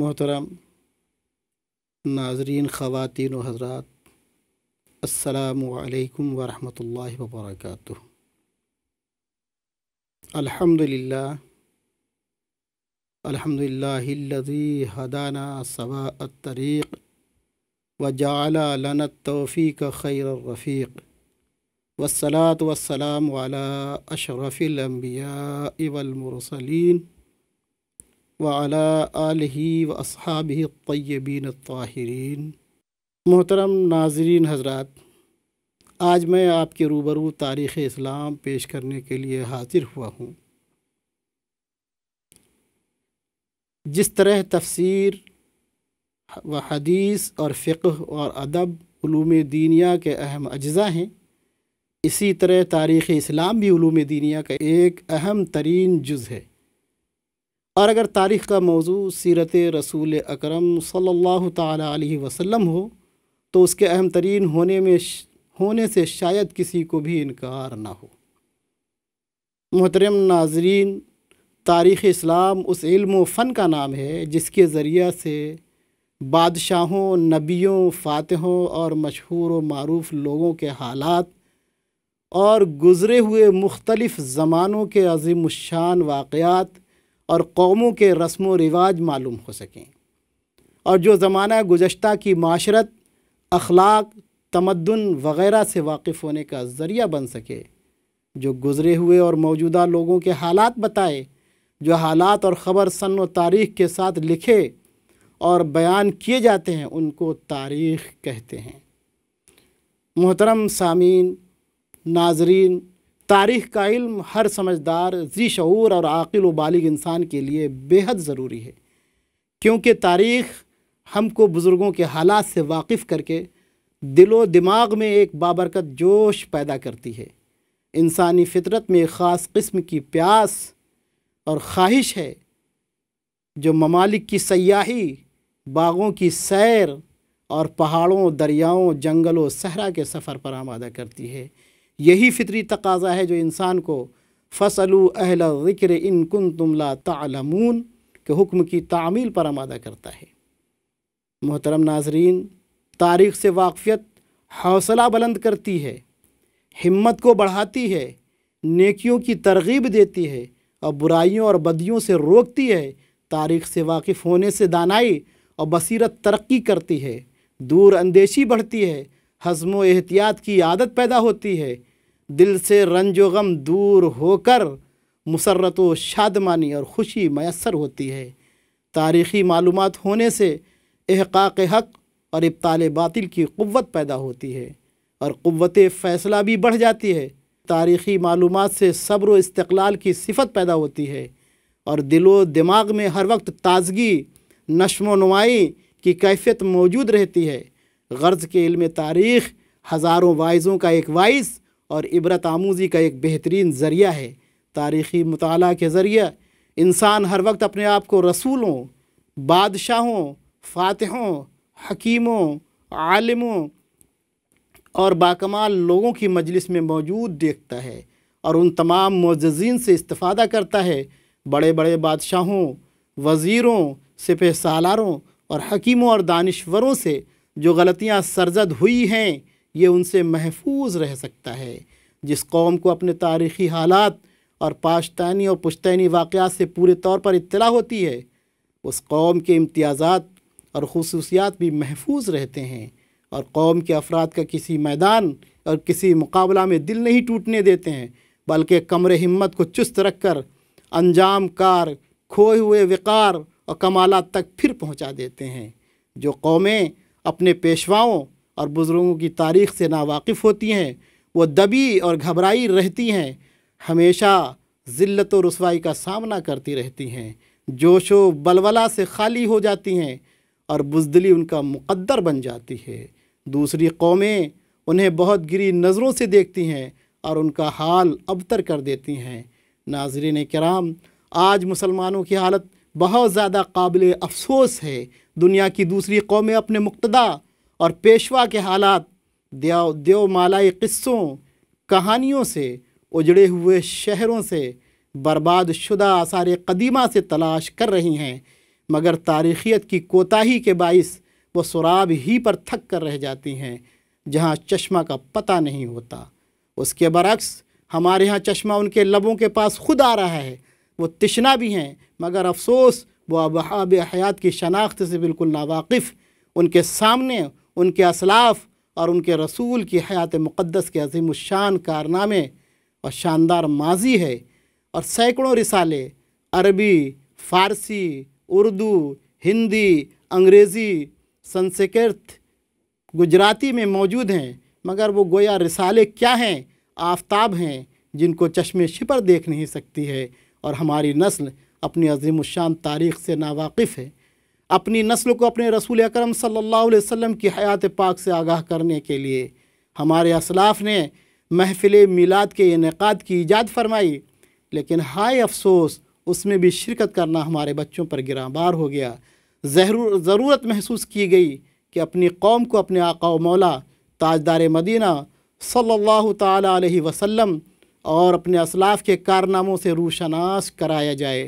मोहतरम नाजरीन ख़वातिन हजरात असलकम वरहल वर्क अलहमदिल्ला हदाना सबा तरीक़ वजाला लन तोफ़ी खैर रफ़ीक़ वसलात वसलाम वाला अशरफ़िलम्बिया इवलमरसलिन वाला आलही ताहरीन मोहतरम नाजरीन हजरत आज मैं आपके रूबरू तारीख़ इस्लाम पेश करने के लिए हाजिर हुआ हूँ जिस तरह तफसीर व हदीस और फ़िक्र और अदब ूम दीनिया के अहम अज्जा हैं इसी तरह तारीख़ इस्लाम भी ूम दीनिया का एक अहम तरीन जुज़ है और अगर तारीख़ का मौजू सीरत रसूल अक्रम सम हो तो उसके अहम तरीन होने में होने से शायद किसी को भी इनकार ना हो मोहतरम नाजरीन तारीख़ इस्लाम उस इल्म फ़न का नाम है जिसके ज़रिया से बादशाहों नबियों फ़ातहों और मशहूर व मरूफ लोगों के हालात और गुज़रे हुए मुख्तलफ़ ज़मानों के अजीम शान वाक़ात और कौमों के रस्म व रिवाज मालूम हो सकें और जो ज़माना गुजशत की माशरत अखलाक तमदन वगैरह से वाकिफ़ होने का ज़रिया बन सके जो गुज़रे हुए और मौजूदा लोगों के हालात बताए जो हालात और ख़बर सन व तारीख़ के साथ लिखे और बयान किए जाते हैं उनको तारीख़ कहते हैं मोहतरम सामीन नाजरीन तारीख़ का इल्म हर समझदार जी शूर और आकिल व बालिग इंसान के लिए बेहद ज़रूरी है क्योंकि तारीख़ हमको बुज़ुर्गों के हालात से वाकिफ़ करके दिलो दिमाग में एक बाबरकत जोश पैदा करती है इंसानी फितरत में एक ख़ास किस्म की प्यास और ख्वाहिश है जो ममालिक की सयाही बागों की सैर और पहाड़ों दरियाओं जंगलों सहरा के सफ़र पर आमादा करती है यही फितरी तकाजा है जो इंसान को फसलु अहल ज़िक्र इन कन तुमला तलमून के हुक्म की तामील पर आमादा करता है मोहतरम नाजरीन तारीख़ से वाकफ़ियत हौसला बुलंद करती है हिम्मत को बढ़ाती है नेकियों की तरगीब देती है और बुराइयों और बदियों से रोकती है तारीख़ से वाकिफ़ होने से दानाई और बसीरत तरक्की करती है दूर अंदेशी बढ़ती है हजम एहतियात की आदत पैदा होती है दिल से रंजो गम दूर होकर मुसरत व शादमानी और खुशी मैसर होती है तारीख़ी मालूम होने से अहकाक हक और इब्ताल बातिल की क़वत पैदा होती है और क़वत फ़ैसला भी बढ़ जाती है तारीख़ी मालूम से सब्र इस्तलाल की सिफत पैदा होती है और दिलो दिमाग में हर वक्त ताजगी नशम नुमाई की कैफियत मौजूद रहती है गर्ज के इल्म तारीख़ हज़ारों वाइज़ों का एक वाइस और इबरत आमूजी का एक बेहतरीन ज़रिया है तारीख़ी मताल के ज़रिए इंसान हर वक्त अपने आप को रसूलों बादशाहों फातहों हकीमों आलमों और बाकमाल लोगों की मजलिस में मौजूद देखता है और उन तमाम मोजीन से इस्ता करता है बड़े बड़े बादशाहों वज़ीरों सिपह सालारों और हकीमों और दानश्वरों से जो गलतियाँ सरजद हुई हैं ये उनसे महफूज रह सकता है जिस कौम को अपने तारीख़ी हालात और पाश्तानी और पुश्तैनी वाक़ात से पूरे तौर पर इतला होती है उस कौम के इम्तियाज़ात और खसूसियात भी महफूज रहते हैं और कौम के अफराद का किसी मैदान और किसी मुकाबला में दिल नहीं टूटने देते हैं बल्कि कमर हिम्मत को चुस्त रख कर अंजाम कार खोए हुए वक़ार और कमाल तक फिर पहुँचा देते हैं जो कौमें अपने पेशवाओं और बुज़ुर्गों की तारीख़ से नावाकिफ़ होती हैं वो दबी और घबराई रहती हैं हमेशा ज़िल्त रसवाई का सामना करती रहती हैं जोशो बलवला से खाली हो जाती हैं और बुजदली उनका मुकद्दर बन जाती है दूसरी कौमें उन्हें बहुत गिरी नज़रों से देखती हैं और उनका हाल अबतर कर देती हैं नाजरीन कराम आज मुसलमानों की हालत बहुत ज़्यादा काबिल अफसोस है दुनिया की दूसरी कौमें अपने मुक्तदा और पेशवा के हालात देव देवमालाई क़स्सों कहानियों से उजड़े हुए शहरों से बर्बाद शुदा आसार कदीमा से तलाश कर रही हैं मगर तारीखियत की कोताही के बाइस वो सुराब ही पर थक कर रह जाती हैं जहाँ चश्मा का पता नहीं होता उसके बरक्स हमारे यहाँ चश्मा उनके लबों के पास खुद आ रहा है वो तशना भी हैं मगर अफसोस वो अब हयात की शनाख्त से बिल्कुल नावाकफ़ उनके सामने उनके असलाफ़ और उनके रसूल की हयात मुक़दस के अजीम शान कारनामे और शानदार माजी है और सैकड़ों रिसाले अरबी फ़ारसी उर्दू हिंदी अंग्रेज़ी संस्कृत गुजराती में मौजूद हैं मगर वो गोया रिसाले क्या हैं आफ्ताब हैं जिनको चश्मे शिपर देख नहीं सकती है और हमारी नस्ल अपनी अजीम शान तारीख़ से नावाफ़ है अपनी नस्ल को अपने रसूल अकरम सल्लल्लाहु अलैहि वसल्लम की हयात पाक से आगाह करने के लिए हमारे असलाफ़ ने महफिल मिलाद के इनका की ईजाद फरमाई लेकिन हाय अफसोस उसमें भी शिरकत करना हमारे बच्चों पर गिराबार हो गया ज़रूरत महसूस की गई कि अपनी कौम को अपने आका मौला ताजदार मदीना सल्लल्लाहु सल्ला अलैहि वसल्लम और अपने असलाफ़ के कारनामों से रूशनास कराया जाए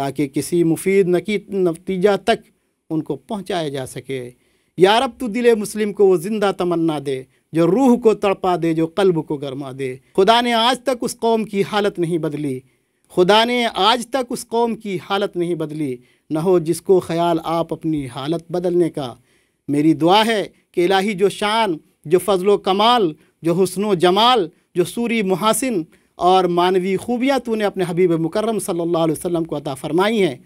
ताकि किसी मुफीद नकी नतीजा तक उनको पहुंचाया जा सके या रब तो दिल मुस्लिम को वो ज़िंदा तमन्ना दे जो रूह को तड़पा दे जो कल्ब को गरमा दे खुदा ने आज तक उस कौम की हालत नहीं बदली खुदा ने आज तक उस कौम की हालत नहीं बदली न हो जिसको ख्याल आप अपनी हालत बदलने का मेरी दुआ है कि इलाही जो शान जो फ़जलो कमाल जो हसन जमाल जो सूरी मुहासिन और मानवी खूबियाँ तूने अपने हबीब मुकर्रम सल्लल्लाहु अलैहि वसल्लम को अता फ़रमाई हैं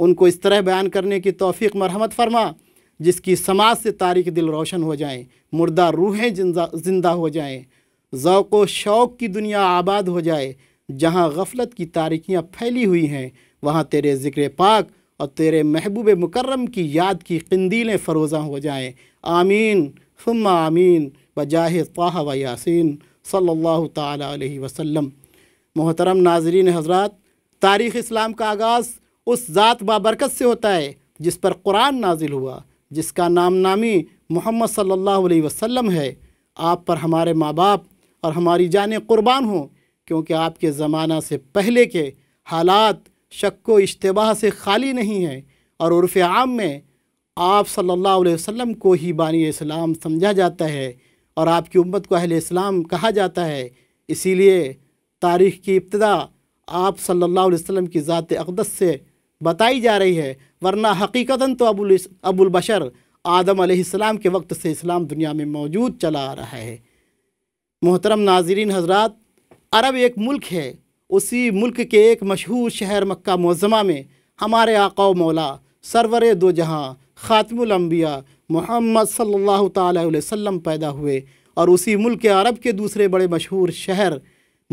उनको इस तरह बयान करने की तोफ़ी मरहमत फरमा जिसकी समाज से तारीख दिल रोशन हो जाएँ मुर्दा रूहें जिंदा हो जाएँ ओक़ शौक़ की दुनिया आबाद हो जाए जहाँ गफलत की तारीखियाँ फैली हुई हैं वहाँ तेरे ज़िक्र पाक और तेरे महबूब मुकर्रम की याद की कंदीलें फरोज़ा हो जाएँ आमीन हम आमीन बजाह ताह व यासिन सल्ला वसम मोहतरम नाजरीन हजरात तारीख़ इस्लाम का आगाज़ उस ज़ात बाबरकत से होता है जिस पर कुरान नाजिल हुआ जिसका नाम नामी मोहम्मद सल्लल्लाहु अलैहि वसल्लम है आप पर हमारे माँ बाप और हमारी जान कुर्बान हों क्योंकि आपके ज़माना से पहले के हालात शक व इश्तबाह से खाली नहीं हैं और उर्फ़ आम में आप सल्लल्लाहु अलैहि वसल्लम को ही बानी इस्लाम समझा जाता है और आपकी उम्मत को अहिल इस्लाम कहा जाता है इसीलिए तारीख़ की इब्तदा आप सल्लल्लाहु अलैहि वसल्लम की ज़ात अकदस से बताई जा रही है वरना हकीकता तो अबुल बशर आदम आसमाम के वक्त से इस्लाम दुनिया में मौजूद चला आ रहा है मोहतरम नाजरीन हजरात अरब एक मुल्क है उसी मुल्क के एक मशहूर शहर मक्का मौजमा में हमारे आका मौला सरवर दो जहाँ ख़ातमलम्बिया मोहम्मद सल्लल्लाहु अलैहि वसल्लम पैदा हुए और उसी मुल्क के अरब के दूसरे बड़े मशहूर शहर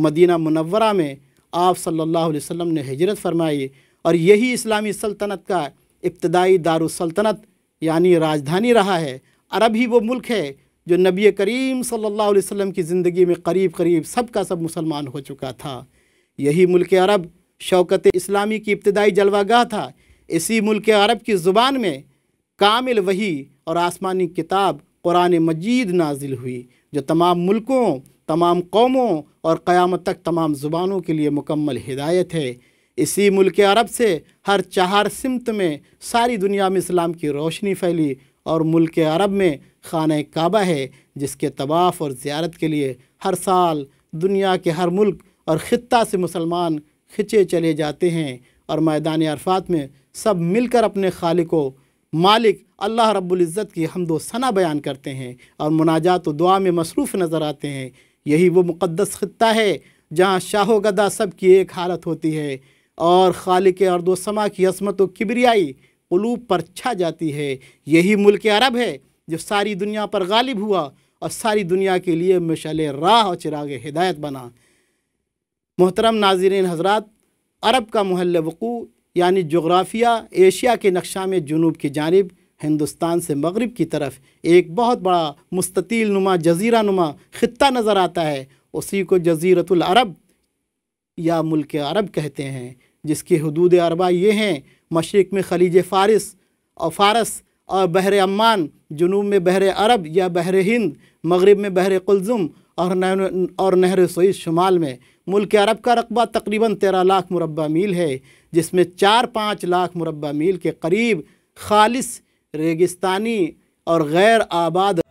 मदीना मुनवरा में आप सल्लल्लाहु अलैहि वसल्लम ने हिजरत फरमाई और यही इस्लामी सल्तनत का इब्तदाई दारुसल्तनत यानी राजधानी रहा है अरब ही वो मुल्क है जो नबी करीम सल्लल्लाहु अलैहि वसल्लम की ज़िंदगी में करीब करीब सब का सब मुसलमान हो चुका था यही मुल्क अरब शौकत इस्लामी की इब्तदाई जलवागाह था इसी मुल्क अरब की ज़ुबान में कामिल वही और आसमानी किताब कुरान मजीद नाजिल हुई जो तमाम मुल्कों तमाम कौमों और क़्यामत तक तमाम ज़ुबानों के लिए मुकम्मल हिदायत है इसी मुल्क अरब से हर चार सिमत में सारी दुनिया में इस्लाम की रोशनी फैली और मुल्क अरब में खान काबा है जिसके तवाफ़ और ज़्यारत के लिए हर साल दुनिया के हर मुल्क और ख़त्ता से मुसलमान खिंचे चले जाते हैं और मैदान अरफात में सब मिलकर अपने खालिक को मालिक अल्लाह रब्ज़त की हमदोसना सना बयान करते हैं और मुनाजात तो दुआ में मसरूफ़ नज़र आते हैं यही वो मुक़दस ख़त्ता है जहाँ शाह गदा सब की एक हालत होती है और खाल अर्दोसमा और की असमत व किबरियाई कलूब पर छा जाती है यही मुल्क अरब है जो सारी दुनिया पर गालिब हुआ और सारी दुनिया के लिए मशल राह और चिराग हिदायत बना मोहतरम नाजरन हजरात अरब का महल वकू यानी जग्राफिया एशिया के नक्शा में जुनूब की जानब हिंदुस्तान से मगरब की तरफ एक बहुत बड़ा मुस्ततील नुमा जजीरा नुमा ख़त्ता नज़र आता है उसी को जजीरतुल अरब या मुल्क अरब कहते हैं जिसके हदूद अरबा ये हैं मशरक़ में खलीज फ़ारस और फ़ारस और बहर अम्मान जुनूब में बहर अरब या बहर हिंद मगरब में बहर कुलज़ुम और नहर और नहर सईद शुमाल में मुल्क अरब का रकबा तकरीबन तेरह लाख मुरबा मील है जिसमें चार पाँच लाख मुरबा मील के करीब खालिस रेगिस्तानी और गैर आबाद